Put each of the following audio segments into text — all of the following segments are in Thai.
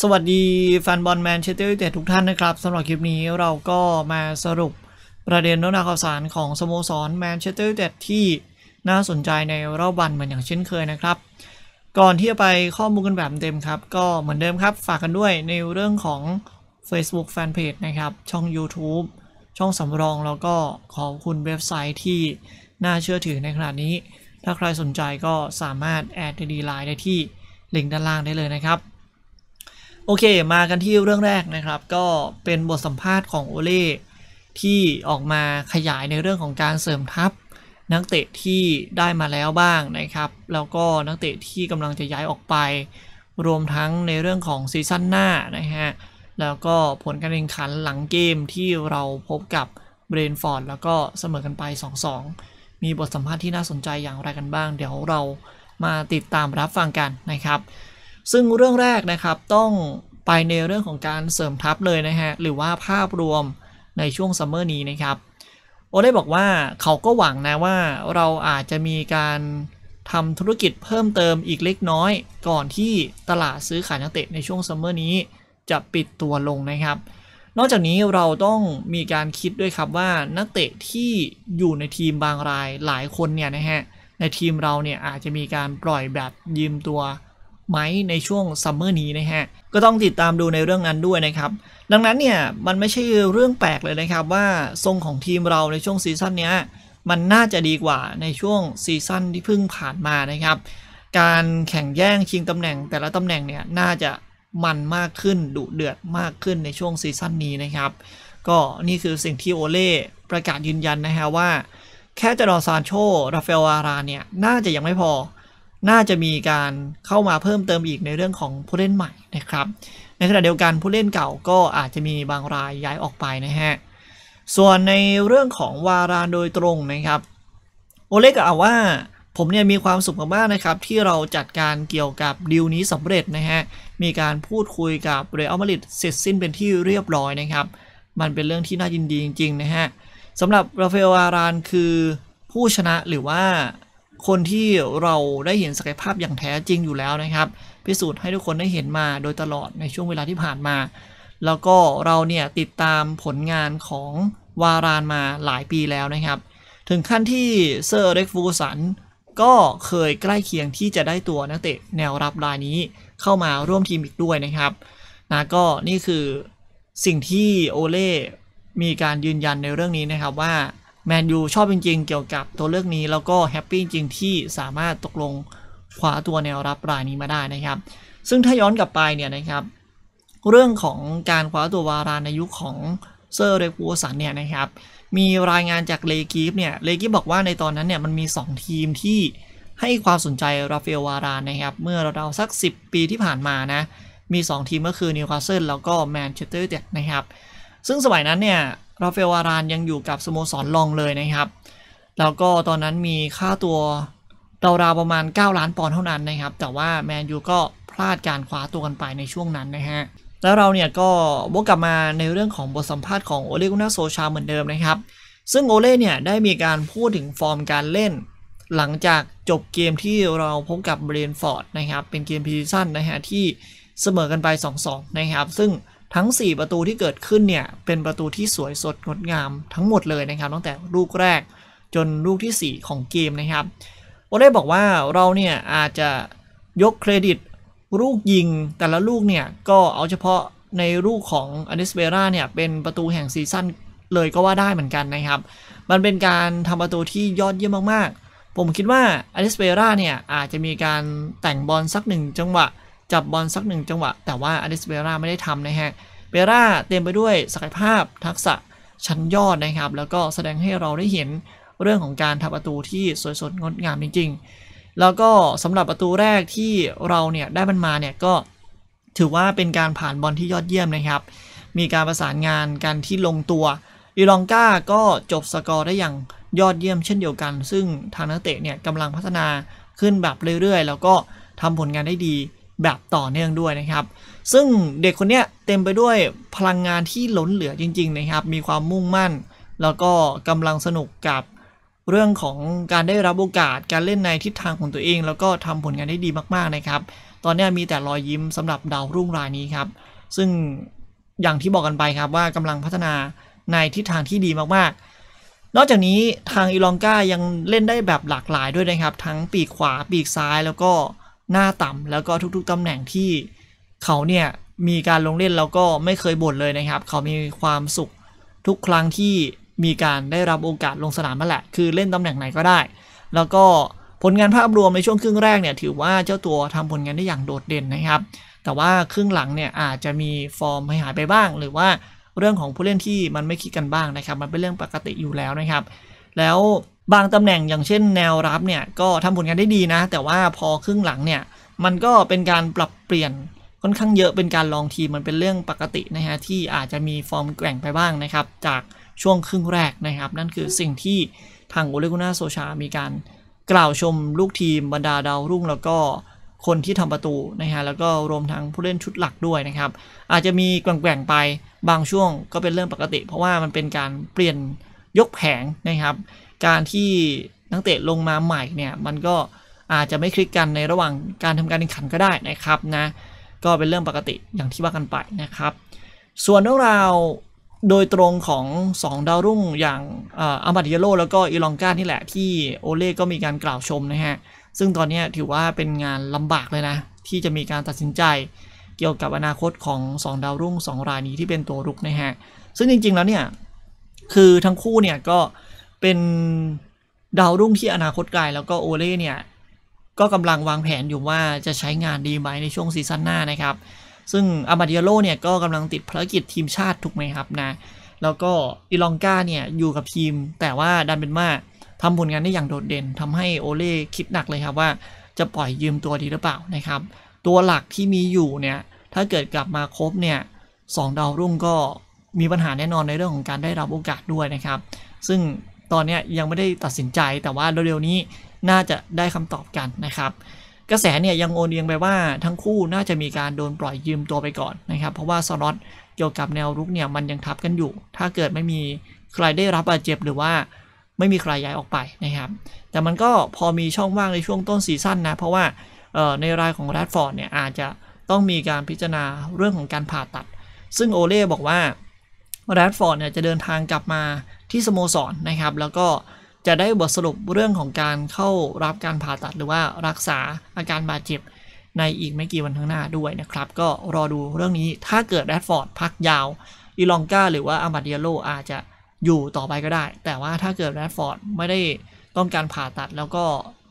สวัสดีแฟนบอลแมนเชสเตอร์ยูไนเต็ดทุกท่านนะครับสำหรับคลิปนี้เราก็มาสรุปประเด็นเรื่องราวข่าวสารของสโมสรแมนเชสเตอร์ยูไนเต็ดที่น่าสนใจในรอบวันเหมือนอย่างเช่นเคยนะครับ ก่อนที่จะไปข้อมูลกันแบบเต็มครับ ก็เหมือนเดิมครับฝากกันด้วยในเรื่องของ Facebook Fanpage นะครับ ช่อง YouTube ช่องสำรองแล้วก็ขอบคุณเว็บไซต์ที่น่าเชื่อถือในขณะนี้ ถ้าใครสนใจก็สามารถแอดดีไลน์ได้ที่ลิงก์ด้านล่างได้เลยนะครับโอเค มากันที่เรื่องแรกนะครับก็เป็นบทสัมภาษณ์ของโอเล่ที่ออกมาขยายในเรื่องของการเสริมทัพนักเตะที่ได้มาแล้วบ้างนะครับแล้วก็นักเตะที่กำลังจะย้ายออกไป รวมทั้งในเรื่องของซีซั่นหน้านะฮะแล้วก็ผลการแข่งขันหลังเกมที่เราพบกับเบรนฟอร์ดแล้วก็เสมอกันไป 2-2 มีบทสัมภาษณ์ที่น่าสนใจอย่างไรกันบ้าง เดี๋ยวเรามาติดตามรับฟังกันนะครับ ซึ่งเรื่องแรกนะครับต้องไปในเรื่องของการเสริมทัพเลยนะฮะหรือว่าภาพรวมในช่วงซัมเมอร์นี้นะครับโอได้บอกว่าเขาก็หวังนะว่าเราอาจจะมีการทำธุรกิจเพิ่มเติมอีกเล็กน้อย ก่อนที่ตลาดซื้อขายนักเตะในช่วงซัมเมอร์นี้จะปิดตัวลงนะครับ นอกจากนี้เราต้องมีการคิดด้วยครับว่านักเตะที่อยู่ในทีมบางรายหลายคนเนี่ยนะฮะในทีมเราเนี่ยอาจจะมีการปล่อยแบบยืมตัวไหมในช่วงซัมเมอร์นี้นะฮะ ก็ต้องติดตามดูในเรื่องนั้นด้วยนะครับ ดังนั้นเนี่ย มันไม่ใช่เรื่องแปลกเลยนะครับว่าทรงของทีมเราในช่วงซีซั่นนี้มันน่าจะดีกว่าในช่วงซีซั่นที่เพิ่งผ่านมานะครับ การแข่งแย่งชิงตำแหน่งแต่ละตำแหน่งเนี่ย น่าจะมันมากขึ้น ดุเดือดมากขึ้นในช่วงซีซั่นนี้นะครับ ก็นี่คือสิ่งที่โอเล่ประกาศยืนยันนะฮะว่า แค่จอร์ซานโชราฟาเอลอาราเนี่ย น่าจะยังไม่พอน่าจะมีการเข้ามาเพิ่มเติมอีกในเรื่องของผู้เล่นใหม่นะครับ ในขณะเดียวกันผู้เล่นเก่าก็อาจจะมีบางรายย้ายออกไปนะฮะ ส่วนในเรื่องของวารานโดยตรงนะครับ โอเล็กเอาว่า ผมเนี่ยมีความสุขมากๆนะครับที่เราจัดการเกี่ยวกับดีลนี้สำเร็จนะฮะ มีการพูดคุยกับเรอัลมาดริดเสร็จสิ้นเป็นที่เรียบร้อยนะครับ มันเป็นเรื่องที่น่ายินดีจริงๆนะฮะสำหรับราฟาเอลอารานคือผู้ชนะหรือว่าคนที่เราได้เห็นศักยภาพอย่างแท้จริงอยู่แล้วนะครับ พิสูจน์ให้ทุกคนได้เห็นมาโดยตลอดในช่วงเวลาที่ผ่านมา แล้วก็เราเนี่ยติดตามผลงานของวารานมาหลายปีแล้วนะครับ ถึงขั้นที่เซอร์เร็กฟูสันก็เคยใกล้เคียงที่จะได้ตัวนักเตะแนวรับรายนี้เข้ามาร่วมทีมอีกด้วยนะครับนะก็นี่คือสิ่งที่โอเล่ มีการยืนยันในเรื่องนี้นะครับว่าแมนยูชอบจริงๆ เกี่ยวกับตัวเลือกนี้แล้วก็แฮปปี้จริงที่สามารถตกลงคว้าตัวแนวรับรายนี้มาได้นะครับ ซึ่งถ้าย้อนกลับไปเนี่ยนะครับ เรื่องของการคว้าตัววารานในยุคของ เซอร์เรกูสันเนี่ยนะครับมีรายงานจากเลกิฟเนี่ยเลกิฟบอกว่าในตอนนั้นเนี่ยมันมี 2 ทีมที่ให้ความสนใจราฟาเอลวารานนะครับ เมื่อเราสัก 10 ปีที่ผ่านมานะมี 2 ทีมก็คือนิวคาสเซิลแล้วก็แมนเชสเตอร์ยูไนเต็ดนะครับซึ่งสมัยนั้นเนี่ยราเฟลวารานยังอยู่กับสโมสรลองเลยนะครับ แล้วก็ตอนนั้นมีค่าตัวราวๆประมาณ 9 ล้านปอนด์เท่านั้นนะครับ แต่ว่าแมนยูก็พลาดการคว้าตัวกันไปในช่วงนั้นนะฮะแล้วเราเนี่ยก็วกกลับมาในเรื่องของบทสัมภาษณ์ของโอเลกุนาโซชาเหมือนเดิมนะครับ ซึ่งโอเล่เนี่ยได้มีการพูดถึงฟอร์มการเล่น หลังจากจบเกมที่เราพบกับเบรนฟอร์ดนะครับเป็นเกมพีซั่นนะฮะที่เสมอกันไป2-2นะครับ ซึ่งทั้ง 4 ประตูที่เกิดขึ้นเนี่ยเป็นประตูที่สวยสด งดงามทั้งหมดเลยนะครับ ตั้งแต่ลูกแรกจน ลูกที่ 4 ของเกมนะครับ โอเล่บอกว่าเราเนี่ยอาจจะยกเครดิตลูกยิงแต่ละลูกเนี่ยก็เอาเฉพาะในลูกของอนิสเบราเนี่ยเป็นประตูแห่งซีซั่นเลยก็ว่าได้เหมือนกันนะครับ มันเป็นการทำประตูที่ยอดเยี่ยมมากๆ ผมคิดว่าอลิสเบราเนี่ยอาจจะมีการแต่งบอลสักหนึ่งจังหวะจับบอลสักหนึ่งจังหวะ แต่ว่าอเดสเบราไม่ได้ทำนะฮะ เบราเต็มไปด้วยศักยภาพทักษะชั้นยอดนะครับ แล้วก็แสดงให้เราได้เห็นเรื่องของการทำประตูที่สวยสดงดงามจริงๆ แล้วก็สำหรับประตูแรกที่เราเนี่ยได้มันมาเนี่ยก็ ถือว่าเป็นการผ่านบอลที่ยอดเยี่ยมนะครับ มีการประสานงานกันที่ลงตัวอิลองกาก็จบสกอร์ได้อย่างยอดเยี่ยมเช่นเดียวกัน ซึ่งทางนักเตะเนี่ยกำลังพัฒนาขึ้นแบบเรื่อยๆ แล้วก็ทำผลงานได้ดีแบบต่อเนื่องด้วยนะครับ ซึ่งเด็กคนนี้เต็มไปด้วยพลังงานที่ล้นเหลือจริง ๆ นะครับ มีความมุ่งมั่น แล้วก็กำลังสนุกกับเรื่องของการได้รับโอกาส การเล่นในทิศทางของตัวเอง แล้วก็ทำผลงานได้ดีมากๆนะครับ ตอนนี้มีแต่รอยยิ้มสำหรับดาวรุ่งรายนี้ครับ ซึ่งอย่างที่บอกกันไปครับ ว่ากำลังพัฒนาในทิศทางที่ดีมากๆ นอกจากนี้ทางอีลองกายังเล่นได้แบบหลากหลายด้วยนะครับ ทั้งปีกขวา ปีกซ้าย แล้วก็หน้าต่ำแล้วก็ทุกๆตำแหน่งที่เขาเนี่ยมีการลงเล่น แล้วก็ไม่เคยบ่นเลยนะครับเขามีความสุขทุกครั้งที่มีการได้รับโอกาสลงสนามนั่นแหละ คือเล่นตำแหน่งไหนก็ได้ แล้วก็ผลงานภาพรวมในช่วงครึ่งแรกเนี่ยถือว่าเจ้าตัวทำผลงานได้อย่างโดดเด่นนะครับ แต่ว่าครึ่งหลังเนี่ยอาจจะมีฟอร์มหายไปบ้าง หรือว่าเรื่องของผู้เล่นที่มันไม่คิดกันบ้างนะครับ มันเป็นเรื่องปกติอยู่แล้วนะครับ แล้วบางตำแหน่งอย่างเช่นแนวรับเนี่ยก็ทำผลงานได้ดีนะ แต่ว่าพอครึ่งหลังเนี่ยมันก็เป็นการปรับเปลี่ยนค่อนข้างเยอะเป็นการลองทีมมันเป็นเรื่องปกตินะฮะ ที่อาจจะมีฟอร์มแกว่งไปบ้างนะครับ จากช่วงครึ่งแรกนะครับ นั่นคือสิ่งที่ทางโอเลกุน่าโซชา มีการกล่าวชมลูกทีมบรรดาดาวรุ่งแล้วก็คนที่ทำประตูนะฮะแล้วก็รวมทั้งผู้เล่นชุดหลักด้วยนะครับ อาจจะมีแกว่งๆไปบางช่วงก็เป็นเรื่องปกติ เพราะว่ามันเป็นการเปลี่ยนยกแผงนะครับการที่นักเตะลงมาใหม่เนี่ยมันก็อาจจะไม่คลิกกันในระหว่างการทำการแข่งขันก็ได้นะครับนะ ก็เป็นเรื่องปกติอย่างที่ว่ากันไปนะครับ ส่วนเรื่องราวโดยตรงของ 2 ดาวรุ่งอย่างอามาดิโลแล้วก็อีลองกานี่แหละที่โอเล่ก็มีการกล่าวชมนะฮะ ซึ่งตอนนี้ถือว่าเป็นงานลำบากเลยนะ ที่จะมีการตัดสินใจเกี่ยวกับอนาคตของ 2 ดาวรุ่ง 2 รายนี้ที่เป็นตัวรุกนะฮะซึ่งจริง ๆ แล้วเนี่ยคือทั้งคู่เนี่ยก็เป็นดาวรุ่งที่อนาคตไกลแล้วก็โอเล่เนี่ยก็กำลังวางแผนอยู่ว่าจะใช้งานดีไหมในช่วงซีซั่นหน้านะครับซึ่งอามาดิโลเนี่ยก็กำลังติดภารกิจทีมชาติถูกไหมครับนะแล้วก็อิลองกาเนี่ยอยู่กับทีม แต่ว่าดันเป็นมาทำผลงานได้อย่างโดดเด่นทำให้โอเล่คิดหนักเลยครับว่าจะปล่อยยืมตัวดีหรือเปล่านะครับ ตัวหลักที่มีอยู่เนี่ยถ้าเกิดกลับมาครบเนี่ยสองดาวรุ่งก็มีปัญหาแน่นอนในเรื่องของการได้รับโอกาสด้วยนะครับ ซึ่งตอนนี้ยังไม่ได้ตัดสินใจแต่ว่าเร็วๆนี้น่าจะได้คำตอบกันนะครับกระแสเนี่ยยังโอนเอียงไปว่า ทั้งคู่น่าจะมีการโดนปล่อยยืมตัวไปก่อนนะครับเพราะว่าสล็อตเกี่ยวกับแนวรุกเนี่ยมันยังทับกันอยู่ ถ้าเกิดไม่มีใครได้รับบาดเจ็บหรือว่าไม่มีใครย้ายออกไปนะครับ แต่มันก็พอมีช่องว่างในช่วงต้นซีซั่นนะเพราะว่าในรายของแรดฟอร์ดเนี่ยอาจจะต้องมีการพิจารณาเรื่องของการผ่าตัด ซึ่งโอเล่บอกว่าแรดฟอร์ดเนี่ยจะเดินทางกลับมาที่สโมสรนนะครับ แล้วก็จะได้บทสรุปเรื่องของการเข้ารับการผ่าตัดหรือว่ารักษาอาการบาดเจ็บในอีกไม่กี่วันข้างหน้าด้วยนะครับก็รอดูเรื่องนี้ถ้าเกิดแรดฟอร์ดพักยาวอีลองกาหรือว่าอามาเดียโลอาจจะอยู่ต่อไปก็ได้แต่ว่าถ้าเกิดแรดฟอร์ดไม่ได้ต้องการผ่าตัดแล้วก็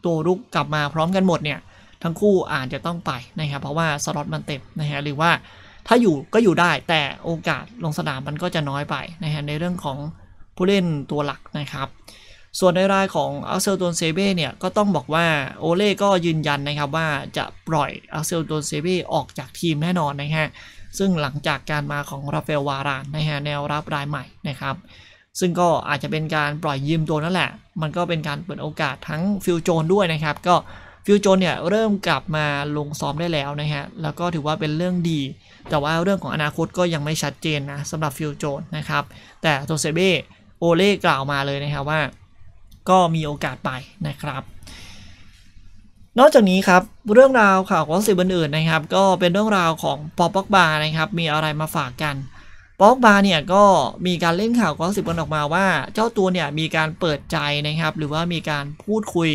ตัวลุกกลับมาพร้อมกันหมดเนี่ย ทั้งคู่อาจจะต้องไปนะครับ เพราะว่าสล็อตมันเต็มนะฮะหรือว่า ถ้าอยู่ก็อยู่ได้ แต่โอกาสลงสนามมันก็จะน้อยไปนะฮะในเรื่องของผู้เล่นตัวหลักนะครับ ส่วนในรายของอัลเซลตันเซเบ้เนี่ยก็ต้องบอกว่าโอเล่ก็ยืนยันนะครับว่าจะปล่อยอัลเซลตันเซเบ้ออกจากทีมแน่นอนนะฮะ ซึ่งหลังจากการมาของราเฟลวารานนะฮะแนวรับรายใหม่นะครับ ซึ่งก็อาจจะเป็นการปล่อยยืมตัวนั่นแหละ มันก็เป็นการเปิดโอกาสทั้งฟิลโจนด้วยนะครับ ก็ฟิลโจนเนี่ยเริ่มกลับมาลงซ้อมได้แล้วนะฮะ แล้วก็ถือว่าเป็นเรื่องดี แต่ว่าเรื่องของอนาคตก็ยังไม่ชัดเจนนะสำหรับฟิลโจนนะครับ แต่โตเซเบ้โอเล่กล่าวมาเลยนะครับว่าก็มีโอกาสไปนะครับ นอกจากนี้ครับเรื่องราวข่าวของสิบอื่นๆนะครับ ก็เป็นเรื่องราวของปอปอกบานะครับมีอะไรมาฝากกันปอกบาเนี่ยก็มีการเล่นข่าวของสิบคนออกมาว่าเจ้าตัวเนี่ยมีการเปิดใจนะครับ หรือว่ามีการพูดคุย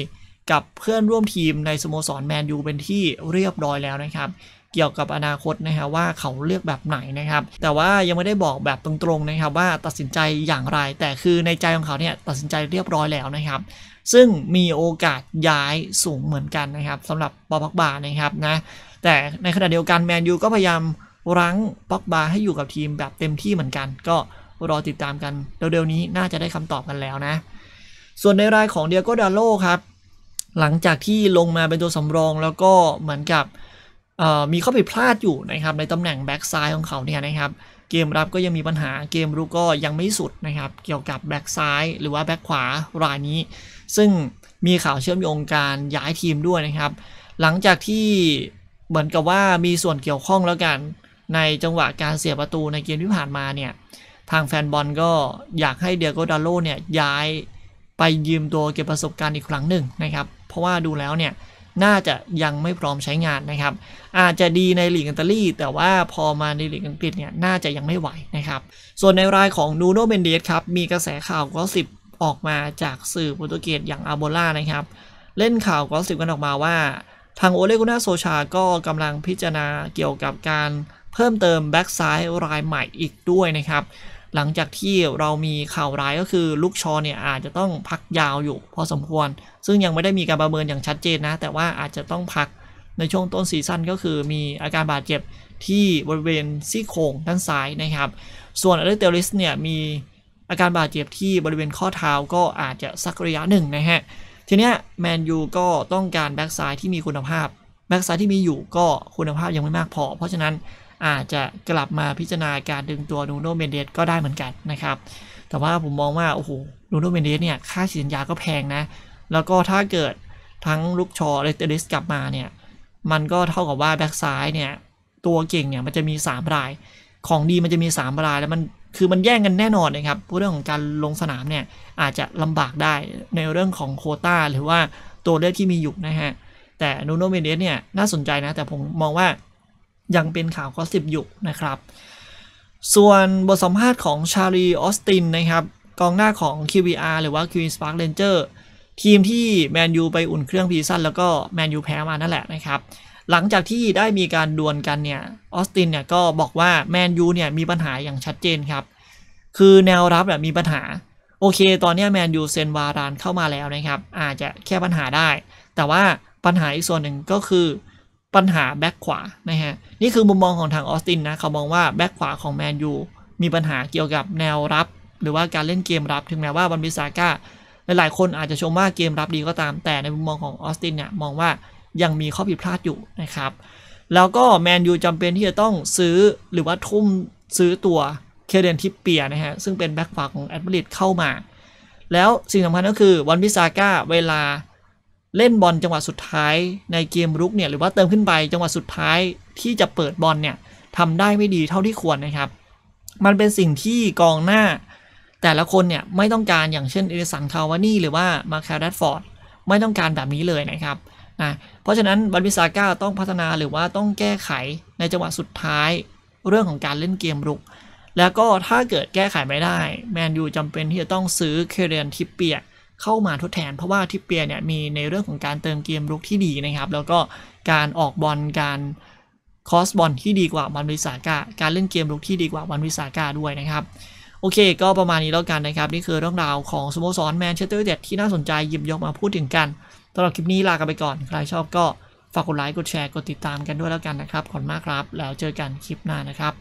กับเพื่อนร่วมทีมในสโมสรแมนยูเป็นที่เรียบร้อยแล้วนะครับเกี่ยวกับอนาคตนะฮะว่าเขาเลือกแบบไหนนะครับ แต่ว่ายังไม่ได้บอกแบบตรงๆนะครับ ว่าตัดสินใจอย่างไร แต่คือในใจของเขาเนี่ยตัดสินใจเรียบร้อยแล้วนะครับ ซึ่งมีโอกาสย้ายสูงเหมือนกันนะครับสำหรับปอพักบานะครับนะแต่ในขณะเดียวกันแมนยูก็พยายามรั้งปอกบา ให้อยู่กับทีมแบบเต็มที่เหมือนกัน ก็รอติดตามกันเร็วๆนี้น่าจะได้คำตอบกันแล้วนะ ส่วนในรายของเดียโกดาโลครับหลังจากที่ลงมาเป็นตัวสำรองแล้วก็เหมือนกับมีข้อผิดพลาดอยู่นะครับในตำแหน่งแบ็กซ้ายของเขาเนี่ยนะครับเกมรับก็ยังมีปัญหาเกมรุกก็ยังไม่สุดนะครับ เกี่ยวกับแบ็กซ้ายหรือว่าแบ็กขวารายนี้ ซึ่งมีข่าวเชื่อมโยงการย้ายทีมด้วยนะครับ หลังจากที่เหมือนกับว่ามีส่วนเกี่ยวข้องแล้วกันในจังหวะการเสียประตูในเกมที่ผ่านมาเนี่ยทางแฟนบอลก็อยากให้เดียโกดาโลเนี่ยย้ายไปยืมตัวเก็บประสบการณ์อีกครั้งหนึ่งนะครับ เพราะว่าดูแล้วเนี่ยน่าจะยังไม่พร้อมใช้งานนะครับ อาจจะดีในหลีกอิตาลีแต่ว่าพอมาในหลีกอังกฤษเนี่ยน่าจะยังไม่ไหวนะครับ ส่วนในรายของนูโนเบนเดสครับ มีกระแสข่าวก็สิบออกมาจากสื่อโปรตุเกสอย่างอาโบล่านะครับเล่นข่าวก็สิบกันออกมาว่า ทางโอเลกุน่าโซชา ก็กำลังพิจารณาเกี่ยวกับการเพิ่มเติมแบ็กซ้ายรายใหม่อีกด้วยนะครับหลังจากที่เรามีข่าวร้ายก็คือลูกชอเนี่ยอาจจะต้องพักยาวอยู่พอสมควร ซึ่งยังไม่ได้มีการประเมินอย่างชัดเจนนะ แต่ว่าอาจจะต้องพักในช่วงต้นซีซั่นก็คือมีอาการบาดเจ็บที่บริเวณซี่โครงด้านซ้ายนะครับ ส่วนอเลเตลิสเนี่ยมีอาการบาดเจ็บที่บริเวณข้อเท้าก็อาจจะสักระยะหนึ่งนะฮะทีเนี้ยแมนยูก็ต้องการแบ็กซ้ายที่มีคุณภาพ แบ็กซ้ายที่มีอยู่ก็คุณภาพยังไม่มากพอ เพราะฉะนั้นอาจจะกลับมาพิจารณาการดึงตัวนูโนเมนเดสก็ได้เหมือนกันนะครับ แต่ว่าผมมองว่าโอ้โหนูโนเมนเดสเนี่ย ค่าสัญญาก็แพงนะ แล้วก็ถ้าเกิดทั้งลูกชอเลตเตอริสกลับมาเนี่ย มันก็เท่ากับว่า แบ็กซ้ายเนี่ย ตัวเก่งเนี่ยมันจะมี 3 ราย ของดีมันจะมี3ราย แล้วมัน คือมันแย่งกันแน่นอนนะครับเรื่องของการลงสนามเนี่ยอาจจะลำบากได้ในเรื่องของโคต้าหรือว่าตัวเลือกที่มีอยู่นะฮะ แต่นูโนเมเดสเนี่ยน่าสนใจนะ แต่ผมมองว่ายังเป็นข่าวกอสิบอยู่นะครับ ส่วนบทสัมภาษณ์ของชารีออสตินนะครับกองหน้าของ QBR หรือว่า Queen Park Ranger ทีมที่แมนยูไปอุ่นเครื่องพีซั่นแล้วก็แมนยูแพ้มานั่นแหละนะครับ หลังจากที่ได้มีการดวลกันเนี่ยออสตินเนี่ยก็บอกว่าแมนยูเนี่ยมีปัญหาอย่างชัดเจนครับ คือแนวรับแบบมีปัญหา โอเค ตอนนี้แมนยูเซนวารานเข้ามาแล้วนะครับ อาจจะแค่ปัญหาได้ แต่ว่าปัญหาอีกส่วนหนึ่งก็คือปัญหาแบ็กขวา นะฮะ นี่คือมุมมองของทางออสตินนะ เขามองว่าแบ็กขวาของแมนยูมีปัญหาเกี่ยวกับแนวรับ หรือว่าการเล่นเกมรับ ถึงแม้ว่าบันบิสาก้าหลายๆคนอาจจะชมว่าเกมรับดีก็ตาม แต่ในมุมมองของออสตินเนี่ยมองว่ายังมีข้อผิดพลาดอยู่นะครับ แล้วก็แมนยูจำเป็นที่จะต้องซื้อหรือว่าทุ่มซื้อตัวเคเดนทิปเปียนะฮะ ซึ่งเป็นแบ็กขวาของแอตเลติกเข้ามา แล้วสิ่งสำคัญก็คือวันพิซาก้าเวลาเล่นบอลจังหวะสุดท้ายในเกมรุกเนี่ยหรือว่าเติมขึ้นไปจังหวะสุดท้ายที่จะเปิดบอลเนี่ยทำได้ไม่ดีเท่าที่ควรนะครับ มันเป็นสิ่งที่กองหน้า แต่ละคนเนี่ยไม่ต้องการอย่างเช่นเอริสันคาวานี่หรือว่ามาคาร์ดัตฟอร์ดไม่ต้องการแบบนี้เลยนะครับนะเพราะฉะนั้นบันวิซาก้าต้องพัฒนาหรือว่าต้องแก้ไขในจังหวะสุดท้าย เรื่องของการเล่นเกมรุก แล้วก็ถ้าเกิดแก้ไขไม่ได้แมนยูจำเป็นที่จะต้องซื้อเคเรียนทิปเปียกเข้ามาทดแทนเพราะว่าทิปเปียเนี่ยมีในเรื่องของการเติมเกมรุกที่ดีนะครับ แล้วก็การออกบอลการคอสบอลที่ดีกว่าวันวิสากาการเล่นเกมรุกที่ดีกว่าวันวิสากาด้วยนะครับ โอเคก็ประมาณนี้แล้วกันนะครับ นี่คือเรื่องราวของสโมสรแมนเชสเตอร์เด็ดที่น่าสนใจหยิบยกมาพูดถึงกัน ตลอดคลิปนี้ลากันไปก่อน ใครชอบก็ฝากกดไลค์กดแชร์กดติดตามกันด้วยแล้วกันนะครับขอบคุณมากครับ แล้วเจอกันคลิปหน้านะครับ